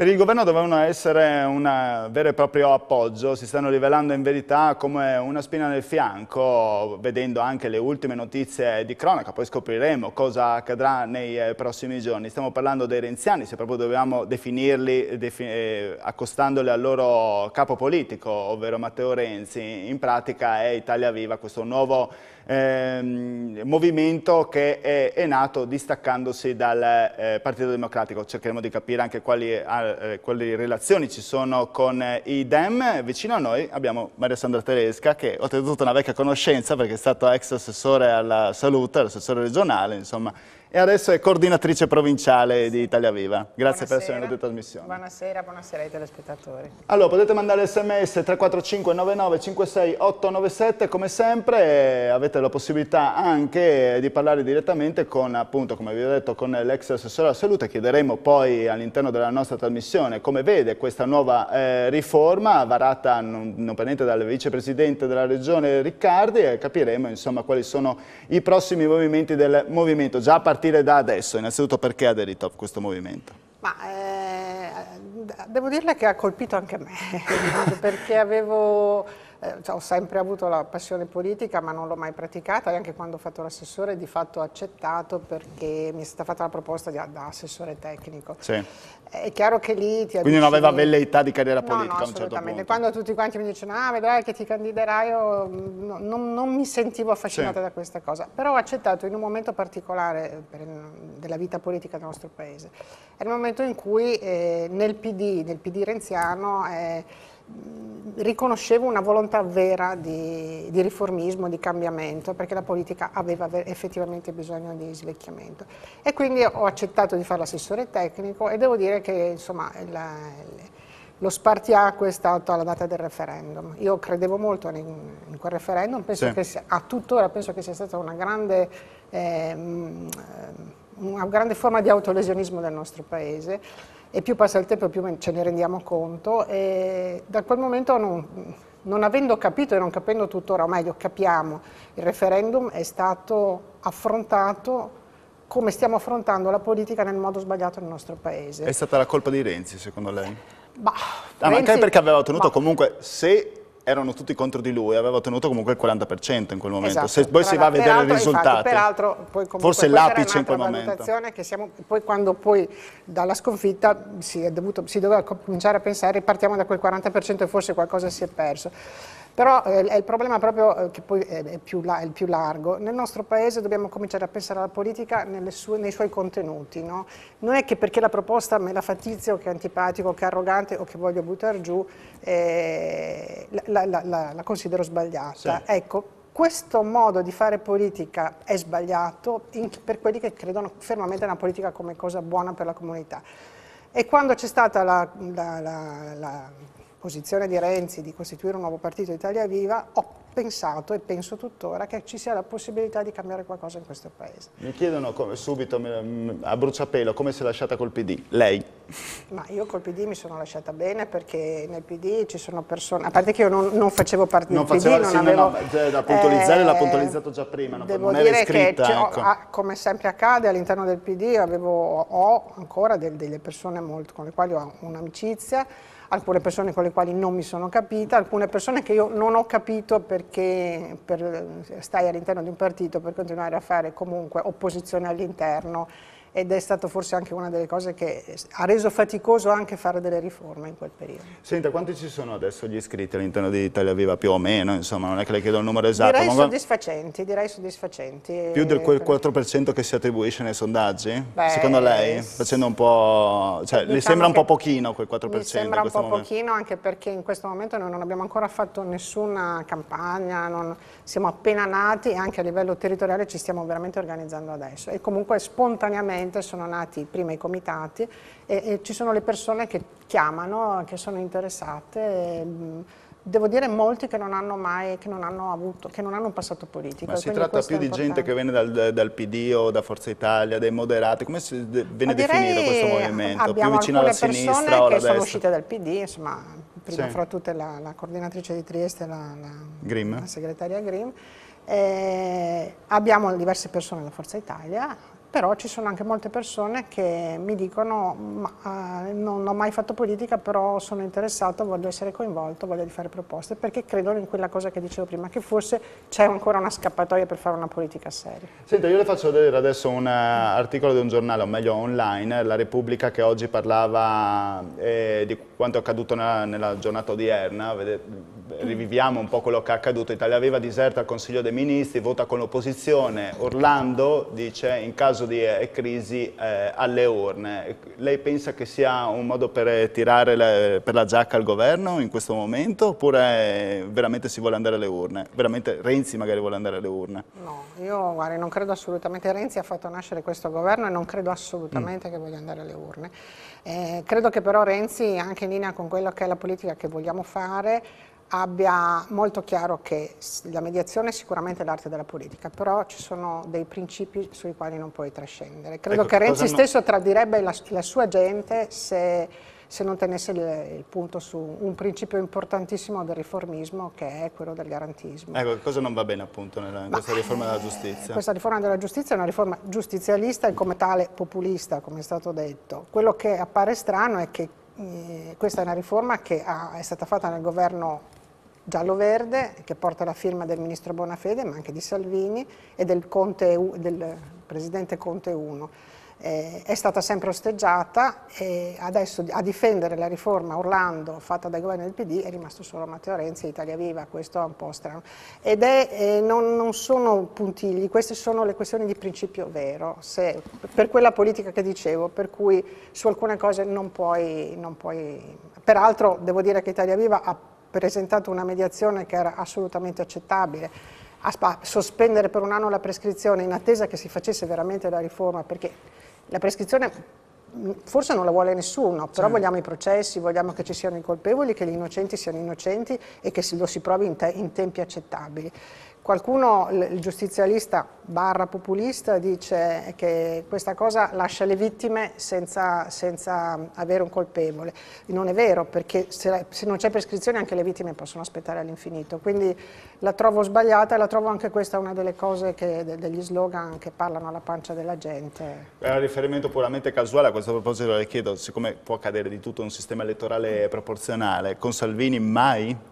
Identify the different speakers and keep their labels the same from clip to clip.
Speaker 1: Per il governo dovevano essere un vero e proprio appoggio, si stanno rivelando in verità come una spina nel fianco, vedendo anche le ultime notizie di cronaca, poi scopriremo cosa accadrà nei eh, prossimi giorni. Stiamo parlando dei renziani, se proprio dobbiamo definirli defin eh, accostandoli al loro capo politico, ovvero Matteo Renzi. In pratica è Italia Viva, questo nuovo ehm, movimento che è, è, nato distaccandosi dal eh, Partito Democratico. Cercheremo di capire anche quali, eh, quali relazioni ci sono con eh, i Dem. Vicino a noi abbiamo Maria Sandra Teresca, che ho tenuto una vecchia conoscenza perché è stato ex assessore alla salute, l'assessore regionale, insomma e adesso è coordinatrice provinciale di Italia Viva. Grazie buonasera. per essere venuta in trasmissione.
Speaker 2: Buonasera, buonasera ai telespettatori.
Speaker 1: Allora, potete mandare sms 345 99 56 897 come sempre avete la possibilità anche di parlare direttamente con, appunto, come vi ho detto, con l'ex assessore alla salute. Chiederemo poi all'interno della nostra trasmissione come vede questa nuova eh, riforma varata non, non per niente dal vicepresidente della regione Riccardi e capiremo insomma quali sono i prossimi movimenti del movimento. Già a partire da adesso? Innanzitutto perché ha aderito a questo movimento? Ma,
Speaker 2: eh, devo dirle che ha colpito anche me, perché avevo eh, cioè, ho sempre avuto la passione politica ma non l'ho mai praticata e anche quando ho fatto l'assessore di fatto ho accettato perché mi è stata fatta la proposta di, da assessore tecnico. Sì. È chiaro che lì ti Quindi non aveva velleità di
Speaker 1: carriera politica no, no, a un certo punto.
Speaker 2: Quando tutti quanti mi dicono ah vedrai che ti candiderai io no, non, non, mi sentivo affascinata sì. da questa cosa, però ho accettato in un momento particolare eh, per, della vita politica del nostro paese. È il momento in cui eh, nel PD, nel PD renziano eh, Mm, riconoscevo una volontà vera di, di, riformismo, di cambiamento, perché la politica aveva effettivamente bisogno di svecchiamento. E quindi ho accettato di fare l'assessore tecnico e devo dire che insomma, il, lo spartiacque è stato alla data del referendum. Io credevo molto in, in quel referendum, penso sì. che sia, a tuttora penso che sia stata una grande... Eh, una grande forma di autolesionismo del nostro paese e più passa il tempo più ce ne rendiamo conto e da quel momento non, non avendo capito e non capendo tuttora, o meglio capiamo, il referendum è stato affrontato come stiamo affrontando la politica nel modo sbagliato nel nostro paese. È
Speaker 1: stata la colpa di Renzi secondo lei?
Speaker 2: Bah, ah, Renzi, ma anche perché aveva ottenuto bah,
Speaker 1: comunque, se erano tutti contro di lui, aveva ottenuto comunque il 40% in quel momento. Esatto, Se poi si va a vedere i risultati, infatti, peraltro,
Speaker 2: poi forse l'apice in quel momento. Siamo, poi quando poi dalla sconfitta si, dovuto, si doveva cominciare a pensare partiamo da quel 40% e forse qualcosa si è perso. Però eh, è il problema proprio eh, che poi è più, la, è più, largo. Nel nostro paese dobbiamo cominciare a pensare alla politica sue, nei suoi contenuti. No? Non è che perché la proposta me la fa tizio, che è antipatico, che è arrogante o che voglio buttare giù, eh, la, la, la, considero sbagliata. Sì. Ecco, questo modo di fare politica è sbagliato in, per quelli che credono fermamente nella politica come cosa buona per la comunità. E quando c'è stata la, la, la, posizione di Renzi di costituire un nuovo partito Italia Viva, ho pensato e penso tuttora che ci sia la possibilità di cambiare qualcosa in questo paese.
Speaker 1: Mi chiedono come, subito a bruciapelo come si è lasciata col PD, lei?
Speaker 2: Ma io col PD mi sono lasciata bene perché nel PD ci sono persone, a parte che io non, non facevo parte non del faceva, PD, sì, non avevo... No,
Speaker 1: no, da puntualizzare eh, l'ha puntualizzato già prima, non, devo non dire iscritta, Che ecco. ho, ah,
Speaker 2: come sempre accade all'interno del PD avevo, ho ancora del, delle persone molto, con le quali ho un'amicizia, alcune persone con le quali non mi sono capita, alcune persone che io non ho capito perché per, eh, stai all'interno di un partito per continuare a fare comunque opposizione all'interno ed è stato forse anche una delle cose che ha reso faticoso anche fare delle riforme in quel periodo.
Speaker 1: Senta, quanti ci sono adesso gli iscritti all'interno di Italia Viva più o meno? Insomma, non è che le chiedo il numero esatto. Direi
Speaker 2: soddisfacenti, direi soddisfacenti. Eh, più del
Speaker 1: quel 4% che si attribuisce nei sondaggi? Beh, Secondo lei? Facendo un po'... Cioè, diciamo le sembra un po' pochino quel 4%? Mi sembra un po' momento.
Speaker 2: pochino anche perché in questo momento noi non abbiamo ancora fatto nessuna campagna, non, siamo appena nati e anche a livello territoriale ci stiamo veramente organizzando adesso e comunque spontaneamente diversamente, sono nati prima i comitati e, e ci sono le persone che chiamano, che sono interessate. E, devo dire molti che non hanno mai, che non hanno avuto, che non hanno un passato politico. Ma si tratta più di gente
Speaker 1: che viene dal, dal, PD o da Forza Italia, dai moderati, come si, de, viene definito questo movimento? Più vicino alla sinistra o alla destra? sono uscite
Speaker 2: dal PD, insomma, prima sì. fra tutte la, la, coordinatrice di Trieste, la,
Speaker 1: la, la
Speaker 2: segretaria Grimm, eh, abbiamo diverse persone da Forza Italia, però ci sono anche molte persone che mi dicono ma, eh, non ho mai fatto politica però sono interessato, voglio essere coinvolto, voglio fare proposte perché credono in quella cosa che dicevo prima che forse c'è ancora una scappatoia per fare una politica seria.
Speaker 1: Senta io le faccio vedere adesso un eh, articolo di un giornale o meglio online, La Repubblica che oggi parlava eh, di quanto è accaduto nella, nella giornata odierna, Vede, riviviamo un po' quello che è accaduto, Italia aveva diserta al Consiglio dei Ministri, vota con l'opposizione, Orlando dice in caso caso di eh, crisi eh, alle urne. Lei pensa che sia un modo per eh, tirare le, per la giacca al governo in questo momento oppure eh, veramente si vuole andare alle urne? Veramente Renzi magari vuole andare alle urne?
Speaker 2: No, io guarda, non credo assolutamente, Renzi ha fatto nascere questo governo e non credo assolutamente mm. che voglia andare alle urne. Eh, credo che però Renzi, anche in linea con quella che è la politica che vogliamo fare, abbia molto chiaro che la mediazione è sicuramente l'arte della politica, però ci sono dei principi sui quali non puoi trascendere. Credo ecco, che Renzi stesso tradirebbe la, la, sua gente se, se non tenesse il, il, punto su un principio importantissimo del riformismo che è quello del garantismo. Ecco,
Speaker 1: cosa non va bene appunto nella, in questa Ma, riforma della giustizia? questa
Speaker 2: riforma della giustizia è una riforma giustizialista e come tale populista, come è stato detto. Quello che appare strano è che eh, questa è una riforma che è stata fatta nel governo giallo-verde che porta la firma del ministro Bonafede ma anche di Salvini e del, Conte, del presidente Conte 1. Eh, è stata sempre osteggiata e adesso a difendere la riforma Orlando fatta dai governi del PD è rimasto solo Matteo Renzi e Italia Viva, questo è un po' strano. Ed è, eh, non, non, sono puntigli, queste sono le questioni di principio vero, se, per quella politica che dicevo, per cui su alcune cose non puoi, non puoi... Peraltro devo dire che Italia Viva ha presentato una mediazione che era assolutamente accettabile, a sospendere per un anno la prescrizione in attesa che si facesse veramente la riforma, perché la prescrizione mm, forse non la vuole nessuno, però certo. vogliamo i processi, vogliamo che ci siano i colpevoli, che gli innocenti siano innocenti e che lo si provi in, te in tempi accettabili. Qualcuno, il giustizialista barra populista, dice che questa cosa lascia le vittime senza, senza avere un colpevole. Non è vero, perché se, se non c'è prescrizione anche le vittime possono aspettare all'infinito. Quindi la trovo sbagliata e la trovo anche questa una delle cose, che, degli slogan che parlano alla pancia della gente.
Speaker 1: Era un riferimento puramente casuale, a questo proposito le chiedo, siccome può accadere di tutto un sistema elettorale proporzionale, con Salvini mai?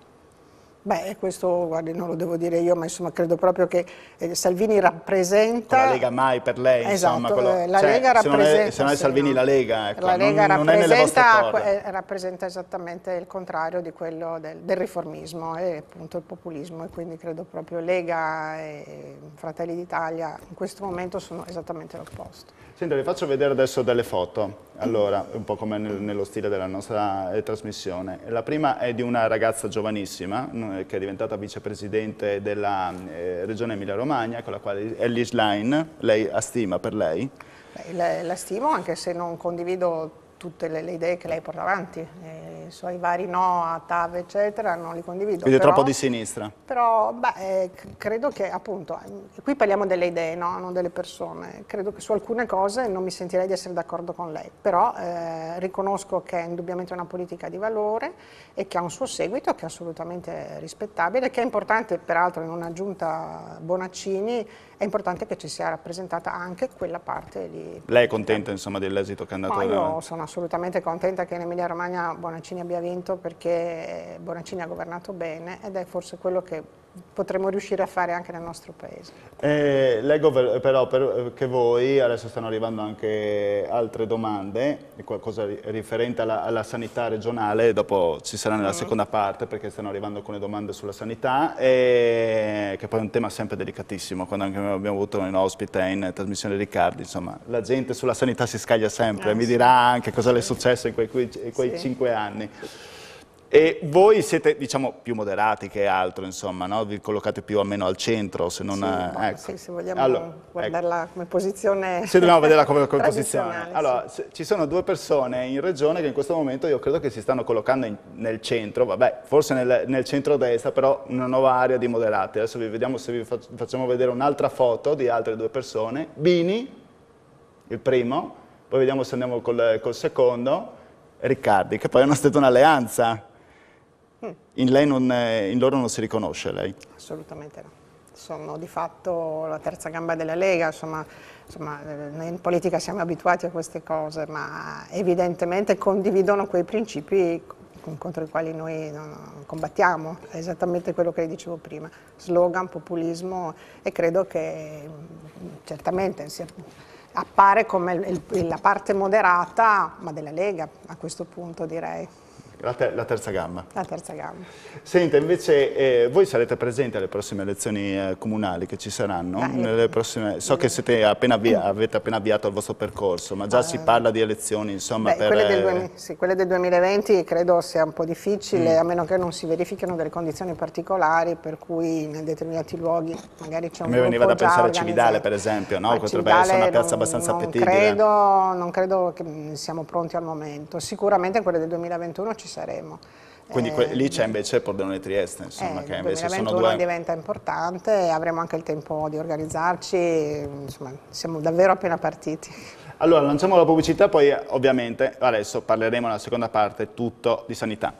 Speaker 1: Beh, questo
Speaker 2: guardi, non lo devo dire io, ma insomma, credo proprio che eh, Salvini rappresenta...
Speaker 1: Con la Lega mai per lei, esatto, insomma. Quello... Eh, la cioè, Lega rappresenta... Se non è, se non è Salvini no. la Lega, ecco, la Lega non, rappresenta, non eh,
Speaker 2: rappresenta, esattamente il contrario di quello del, del, riformismo e appunto il populismo e quindi credo proprio Lega e Fratelli d'Italia in questo momento sono esattamente l'opposto.
Speaker 1: Senti, vi faccio vedere adesso delle foto, allora, un po' come nel, nello stile della nostra eh, trasmissione. La prima è di una ragazza giovanissima eh, che è diventata vicepresidente della eh, regione Emilia-Romagna, con la quale Ellie Schlein, lei ha stima per lei.
Speaker 2: Beh, la, la stimo anche se non condivido tutte le, le idee che lei porta avanti. Eh, senso, i vari NOA, TAV, eccetera, non li condivido. Quindi però, troppo di sinistra. Però, beh, eh, credo che appunto, eh, qui parliamo delle idee, no? non delle persone. Credo che su alcune cose non mi sentirei di essere d'accordo con lei, però eh, riconosco che è indubbiamente una politica di valore e che ha un suo seguito che è assolutamente rispettabile, che è importante, peraltro in una giunta Bonaccini, è importante che ci sia rappresentata anche quella parte di...
Speaker 1: Lei è contenta insomma dell'esito che è andato? No, io
Speaker 2: sono assolutamente contenta che in Emilia Romagna Bonaccini Bonaccini abbia vinto perché Bonaccini ha governato bene ed è forse quello che potremmo riuscire a fare anche nel nostro paese.
Speaker 1: Eh, leggo però per, che voi, adesso stanno arrivando anche altre domande, qualcosa riferente alla, alla sanità regionale, dopo ci sarà nella mm. seconda parte perché stanno arrivando alcune domande sulla sanità, e, che poi è un tema sempre delicatissimo, quando anche abbiamo avuto un ospite in trasmissione Riccardi, insomma la gente sulla sanità si scaglia sempre, eh, mi sì. dirà anche cosa le è successo in quei, quei sì. cinque anni. E voi siete, diciamo, più moderati che altro, insomma, no? Vi collocate più o meno al centro, se non... Sì, eh, ecco. sì se vogliamo allora, guardarla ecco. come posizione Se dobbiamo vederla come, come posizione. Allora, sì. se, ci sono due persone in regione che in questo momento io credo che si stanno collocando in, nel centro, vabbè, forse nel, nel centro-destra, però una nuova area di moderati. Adesso vi vediamo se vi facciamo vedere un'altra foto di altre due persone. Bini, il primo, poi vediamo se andiamo col, col secondo Riccardi, che poi hanno stretto un'alleanza. Mm. In, lei non, eh, in loro non si riconosce lei?
Speaker 2: Assolutamente no. Sono di fatto la terza gamba della Lega, insomma, insomma, noi eh, in politica siamo abituati a queste cose, ma evidentemente condividono quei principi contro i quali noi combattiamo, è esattamente quello che le dicevo prima, slogan, populismo e credo che mm, certamente sia appare come il, la parte moderata, ma della Lega a questo punto direi.
Speaker 1: La, ter la, terza gamma.
Speaker 2: La terza gamma.
Speaker 1: Senta, invece eh, voi sarete presenti alle prossime elezioni eh, comunali che ci saranno? Dai, prossime... so che appena mm. avete appena avviato il vostro percorso, ma già uh, si eh. parla di elezioni, insomma... Beh, per... quelle, del eh,
Speaker 2: sì, quelle, del 2020 credo sia un po' difficile, mm. a meno che non si verifichino delle condizioni particolari, per cui in determinati luoghi magari c'è un... Mi veniva da pensare a Cividale,
Speaker 1: per esempio, no? Potrebbe essere una piazza non, abbastanza non appetibile. Credo,
Speaker 2: non credo che siamo pronti al momento. Sicuramente quelle del 2021 ci ci saremo. Quindi eh, lì c'è
Speaker 1: invece Pordenone Trieste, insomma, eh, che invece sono due...
Speaker 2: diventa importante, avremo anche il tempo di organizzarci, insomma, siamo davvero appena partiti.
Speaker 1: Allora, lanciamo la pubblicità, poi ovviamente adesso parleremo nella seconda parte tutto di sanità.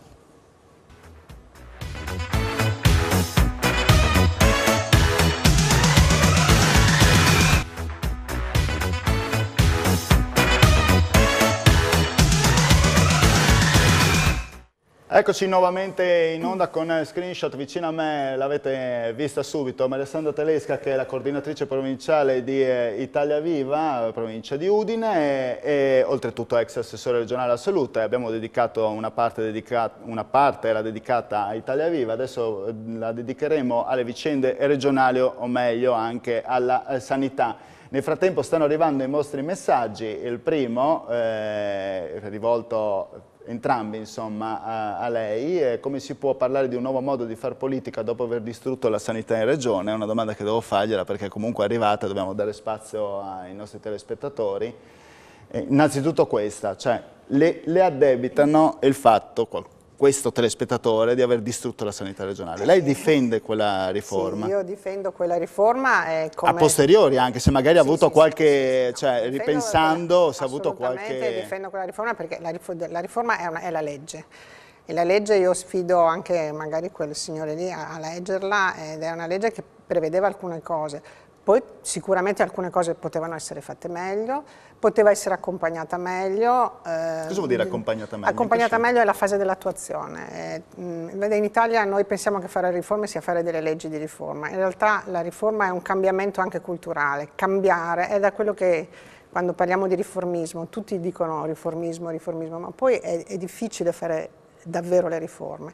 Speaker 1: Eccoci nuovamente in onda con Screenshot, vicino a me l'avete vista subito, Alessandra Telesca che è la coordinatrice provinciale di eh, Italia Viva, provincia di Udine e, e oltretutto ex assessore regionale alla salute, abbiamo dedicato una parte, dedica, una parte era dedicata a Italia Viva, adesso eh, la dedicheremo alle vicende regionali o meglio anche alla eh, sanità. Nel frattempo stanno arrivando i vostri messaggi, il primo eh, rivolto entrambi insomma, a, a lei. Eh, come si può parlare di un nuovo modo di far politica dopo aver distrutto la sanità in regione? È una domanda che devo fargliela perché comunque è arrivata, dobbiamo dare spazio ai nostri telespettatori. Eh, innanzitutto questa, cioè le, le addebitano il fatto, qualcuno questo telespettatore di aver distrutto la sanità regionale. Lei difende quella riforma? Sì, io
Speaker 2: difendo quella riforma. Eh, come... A posteriori
Speaker 1: anche, se magari ha avuto sì, qualche, sì, cioè difendo, ripensando, se ha avuto qualche... difendo
Speaker 2: quella riforma perché la, la riforma è, una, è la legge. E la legge io sfido anche magari quel signore lì a, a leggerla ed è una legge che prevedeva alcune cose poi sicuramente alcune cose potevano essere fatte meglio, poteva essere accompagnata meglio. Eh, Cosa vuol dire accompagnata
Speaker 1: meglio? Accompagnata cioè- meglio
Speaker 2: è la fase dell'attuazione. Eh, mm, in Italia noi pensiamo che fare riforme sia fare delle leggi di riforma. In realtà la riforma è un cambiamento anche culturale. Cambiare è da quello che quando parliamo di riformismo tutti dicono riformismo, riformismo, ma poi è, è difficile fare davvero le riforme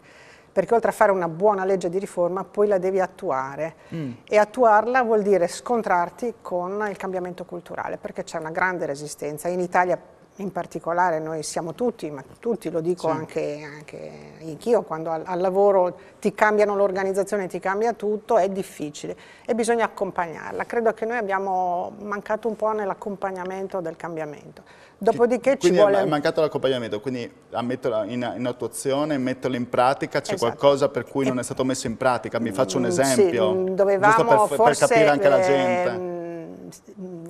Speaker 2: perché oltre a fare una buona legge di riforma poi la devi attuare mm. e attuarla vuol dire scontrarti con il cambiamento culturale perché c'è una grande resistenza. In Italia in particolare noi siamo tutti, ma tutti lo dico sì. anche, anche anch'io, quando al, al, lavoro ti cambiano l'organizzazione, ti cambia tutto, è difficile e bisogna accompagnarla. Credo che noi abbiamo mancato un po' nell'accompagnamento del cambiamento. Dopodiché quindi ci vuole... è mancato
Speaker 1: l'accompagnamento, quindi a metterla in, in, attuazione, metterla in pratica, c'è esatto. qualcosa per cui non è stato messo in pratica, mi faccio un mm, esempio, sì, mm, dovevamo, giusto per, forse, per capire anche la gente ehm,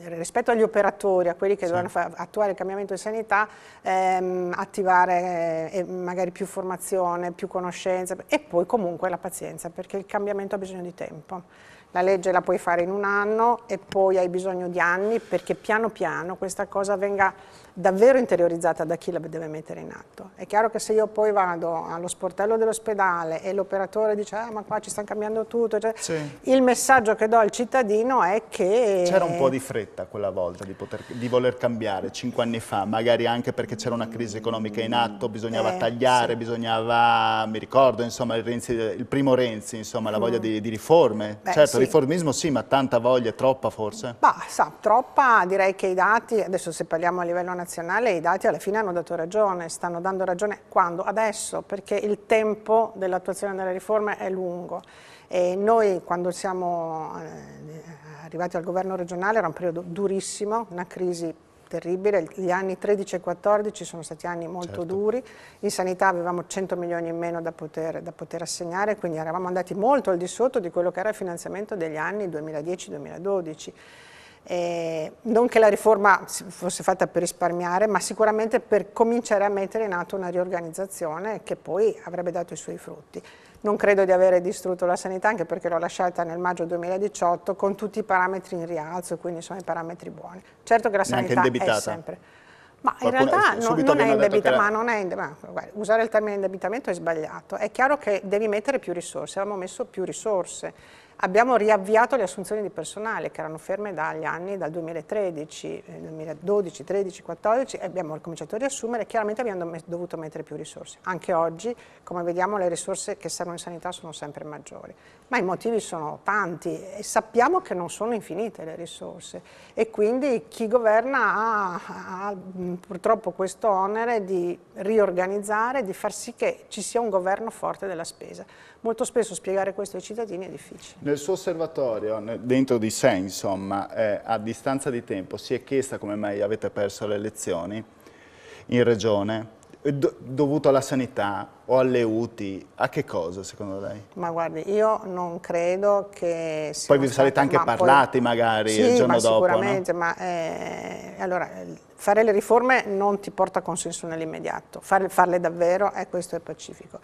Speaker 2: rispetto agli operatori, a quelli che sì. dovranno attuare il cambiamento di sanità, ehm, attivare eh, magari più formazione, più conoscenza e poi comunque la pazienza perché il cambiamento ha bisogno di tempo. La legge la puoi fare in un anno e poi hai bisogno di anni perché piano piano questa cosa venga davvero interiorizzata da chi la deve mettere in atto. È chiaro che se io poi vado allo sportello dell'ospedale e l'operatore dice ah, ma qua ci stanno cambiando tutto, cioè,
Speaker 1: sì. il
Speaker 2: messaggio che do al cittadino è che... C'era un po' di
Speaker 1: fretta quella volta di, poter, di voler cambiare, cinque anni fa, magari anche perché c'era una crisi economica in atto, bisognava eh, tagliare, sì. bisognava, mi ricordo, insomma, il, Renzi, il primo Renzi, insomma, la mm. voglia mm. di, di, riforme. Beh, certo, sì. riformismo sì, ma tanta voglia, troppa forse?
Speaker 2: Bah, sa, troppa, direi che i dati, adesso se parliamo a livello nazionale, nazionale i dati alla fine hanno dato ragione, stanno dando ragione quando? Adesso, perché il tempo dell'attuazione delle riforme è lungo e noi quando siamo eh, arrivati al governo regionale era un periodo durissimo, una crisi terribile, gli anni 13 e 14 sono stati anni molto certo. duri, in sanità avevamo 100 milioni in meno da poter, da poter, assegnare, quindi eravamo andati molto al di sotto di quello che era il finanziamento degli anni 2010-2012. Eh, non che la riforma fosse fatta per risparmiare, ma sicuramente per cominciare a mettere in atto una riorganizzazione che poi avrebbe dato i suoi frutti. Non credo di avere distrutto la sanità, anche perché l'ho lasciata nel maggio 2018 con tutti i parametri in rialzo, quindi sono i parametri buoni. Certo che la sanità è sempre... Ma in realtà non, non è indebita, era... ma non è indebita. Guarda, usare il termine indebitamento è sbagliato. È chiaro che devi mettere più risorse, abbiamo messo più risorse Abbiamo riavviato le assunzioni di personale che erano ferme dagli anni dal 2013, 2012, 2013, 2014 e abbiamo ricominciato a riassumere, chiaramente abbiamo dovuto mettere più risorse. Anche oggi, come vediamo, le risorse che servono in sanità sono sempre maggiori, ma i motivi sono tanti e sappiamo che non sono infinite le risorse e quindi chi governa ha, ha mm, purtroppo questo onere di riorganizzare, di far sì che ci sia un governo forte della spesa. Molto spesso spiegare questo ai cittadini è
Speaker 1: difficile. Nel suo osservatorio, dentro di sé insomma, eh, a distanza di tempo, si è chiesta come mai avete perso le elezioni in regione, do dovuto alla sanità o alle UTI, a che cosa secondo lei?
Speaker 2: Ma guardi, io non credo che... Poi vi sarete anche ma parlati poi... magari sì, il giorno ma dopo, sicuramente, no? ma eh, allora, fare le riforme non ti porta consenso nell'immediato, farle, farle davvero, eh, questo è pacifico.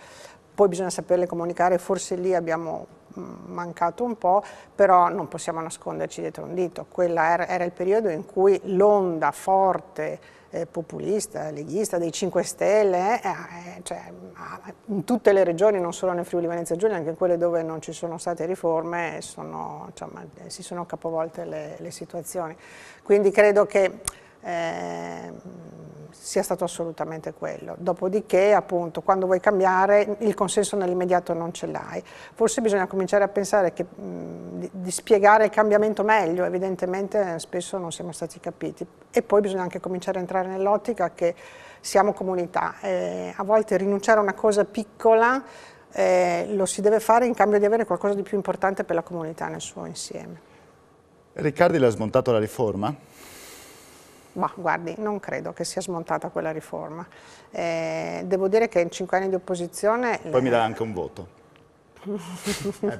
Speaker 2: Poi bisogna saperle comunicare, forse lì abbiamo mancato un po', però non possiamo nasconderci dietro un dito. Quello era, era, il periodo in cui l'onda forte eh, populista, leghista, dei 5 Stelle, eh, eh cioè, in tutte le regioni, non solo nel Friuli Venezia Giulia, anche in quelle dove non ci sono state riforme, sono, insomma, eh, si sono capovolte le, le situazioni. Quindi credo che Ehm, sia stato assolutamente quello. Dopodiché, appunto, quando vuoi cambiare, il consenso nell'immediato non ce l'hai. Forse bisogna cominciare a pensare che, mh, di, spiegare il cambiamento meglio, evidentemente eh, spesso non siamo stati capiti. E poi bisogna anche cominciare a entrare nell'ottica che siamo comunità. E eh, a volte rinunciare a una cosa piccola eh, lo si deve fare in cambio di avere qualcosa di più importante per la comunità nel suo insieme.
Speaker 1: Riccardi l'ha smontato la riforma?
Speaker 2: Ma guardi, non credo che sia smontata quella riforma. Eh, devo dire che in cinque anni di opposizione... Poi le... mi
Speaker 1: dà anche un voto.
Speaker 2: eh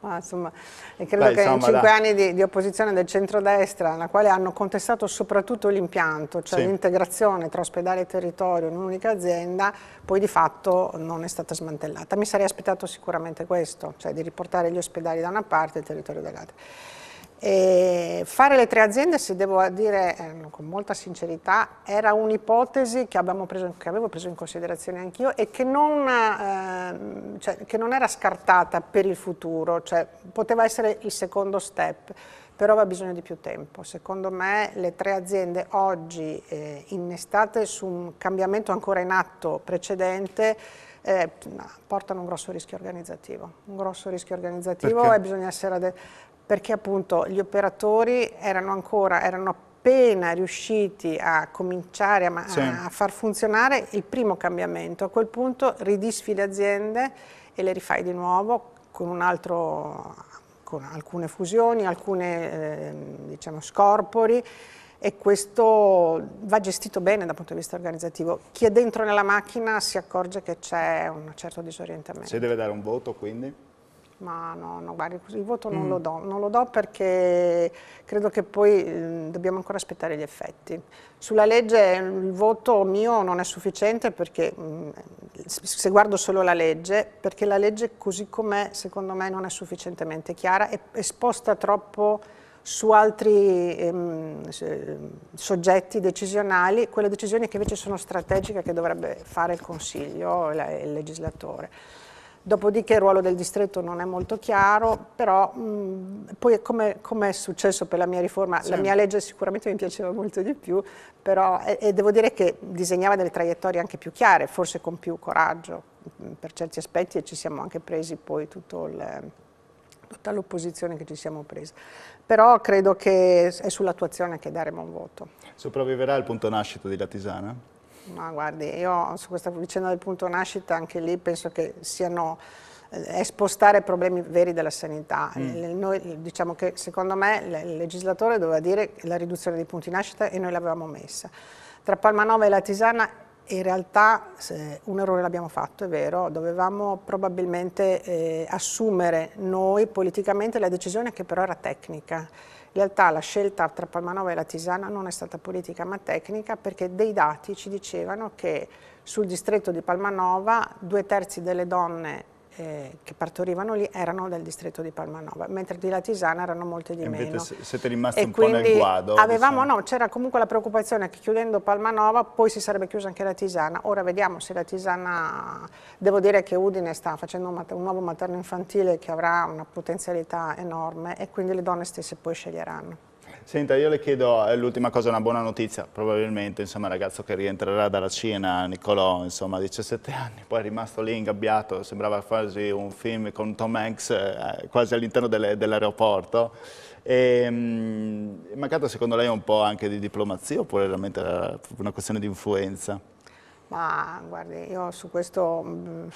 Speaker 2: Ma insomma, eh, credo dai, che in cinque dai. anni di, di, opposizione del centrodestra, nella quale hanno contestato soprattutto l'impianto, cioè sì. l'integrazione tra ospedale e territorio in un'unica azienda, poi di fatto non è stata smantellata. Mi sarei aspettato sicuramente questo, cioè di riportare gli ospedali da una parte e il territorio dall'altra. E fare le tre aziende, se devo dire eh, con molta sincerità, era un'ipotesi che, che, avevo preso in considerazione anch'io e che non, eh, cioè, che non, era scartata per il futuro, cioè, poteva essere il secondo step, però aveva bisogno di più tempo. Secondo me le tre aziende oggi eh, innestate su un cambiamento ancora in atto precedente eh, portano un grosso rischio organizzativo, un grosso rischio organizzativo Perché? e bisogna essere perché appunto gli operatori erano ancora, erano appena riusciti a cominciare a, sì. a far funzionare il primo cambiamento. A quel punto ridisfi le aziende e le rifai di nuovo con un altro con alcune fusioni, alcune eh, diciamo, scorpori e questo va gestito bene dal punto di vista organizzativo. Chi è dentro nella macchina si accorge che c'è un certo disorientamento. Si
Speaker 1: deve dare un voto quindi? ma no, no
Speaker 2: guardi, il voto non, mm. lo do, non lo do perché credo che poi mm, dobbiamo ancora aspettare gli effetti. Sulla legge mm, il voto mio non è sufficiente perché se guardo solo la legge, perché la legge così com'è secondo me non è sufficientemente chiara e, esposta troppo su altri ehm, ehm, soggetti decisionali, quelle decisioni che invece sono strategiche che dovrebbe fare il Consiglio e il legislatore dopodiché il ruolo del distretto non è molto chiaro, però mh, poi come, come, è successo per la mia riforma, sì. la mia legge sicuramente mi piaceva molto di più, però, e, e devo dire che disegnava delle traiettorie anche più chiare, forse con più coraggio mh, per certi aspetti e ci siamo anche presi poi tutto il tutta l'opposizione che ci siamo presi. Però credo che è sull'attuazione che daremo un
Speaker 1: voto. Sopravviverà il punto nascita di tisana?
Speaker 2: Ma guardi, io su questa vicenda del punto nascita anche lì penso che siano eh, è spostare problemi veri della sanità. Mm. Noi, diciamo che secondo me il legislatore doveva dire la riduzione dei punti nascita e noi l'avevamo messa. Tra Palmanova e la Tisana in realtà un errore l'abbiamo fatto, è vero, dovevamo probabilmente eh, assumere noi politicamente la decisione che però era tecnica in realtà la scelta tra Palmanova e la Tisana non è stata politica ma tecnica perché dei dati ci dicevano che sul distretto di Palmanova due terzi delle donne eh, che partorivano lì erano del distretto di Palmanova, mentre di la Tisana erano molte di e meno.
Speaker 1: Siete rimasti e un po' nel guado. Avevamo,
Speaker 2: diciamo. no, c'era comunque la preoccupazione che chiudendo Palmanova poi si sarebbe chiusa anche la Tisana. Ora vediamo se la Tisana, devo dire che Udine sta facendo un, un nuovo materno infantile che avrà una potenzialità enorme e quindi le donne stesse poi sceglieranno.
Speaker 1: Senta, io le chiedo eh, l'ultima cosa, una buona notizia, probabilmente, insomma, il ragazzo che rientrerà dalla Cina, Nicolò, insomma, 17 anni, poi è rimasto lì ingabbiato, sembrava quasi un film con Tom Hanks, eh, quasi all'interno dell'aeroporto. Dell ehm, è mancata secondo lei un po' anche di diplomazia oppure veramente era una questione di influenza?
Speaker 2: Ma guardi, io su questo, mm,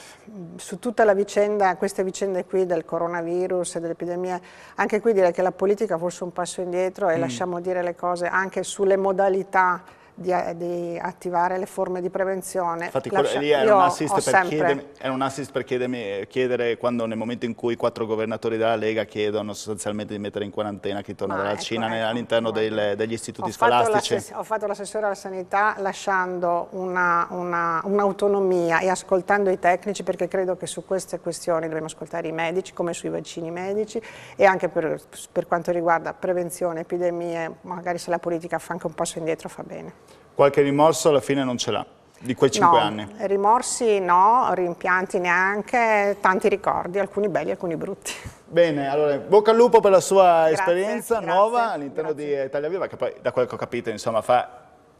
Speaker 2: su tutta la vicenda, queste vicende qui del coronavirus e dell'epidemia, anche qui direi che la politica fosse un passo indietro e mm. lasciamo dire le cose anche sulle modalità di, eh, di, attivare le forme di prevenzione. Infatti Lascia, lì era un assist, per, sempre... chiedermi,
Speaker 1: era un assist per chiedermi, chiedere quando nel momento in cui i quattro governatori della Lega chiedono sostanzialmente di mettere in quarantena chi torna Ma dalla ecco, Cina ecco, all'interno ecco. degli istituti ho scolastici. Fatto
Speaker 2: ho fatto l'assessore alla sanità lasciando un'autonomia un e ascoltando i tecnici perché credo che su queste questioni dobbiamo ascoltare i medici come sui vaccini medici e anche per, per quanto riguarda prevenzione, epidemie, magari se la politica fa anche un passo indietro fa bene
Speaker 1: qualche rimorso alla fine non ce l'ha di quei cinque no, anni?
Speaker 2: rimorsi no, rimpianti neanche, tanti ricordi, alcuni belli, alcuni brutti.
Speaker 1: Bene, allora bocca al lupo per la sua grazie, esperienza grazie, nuova all'interno di Italia Viva, che poi da quel che ho capito insomma fa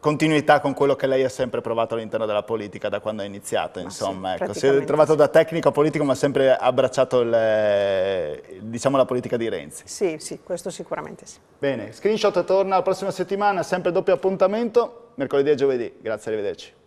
Speaker 1: continuità con quello che lei ha sempre provato all'interno della politica da quando ha iniziato, insomma. Sì, ecco. Si è trovato sì. da tecnico a politico ma ha sempre abbracciato le, diciamo, la politica di Renzi.
Speaker 2: Sì, sì, questo sicuramente sì.
Speaker 1: Bene, Screenshot torna la prossima settimana, sempre doppio appuntamento, mercoledì e giovedì. Grazie, arrivederci.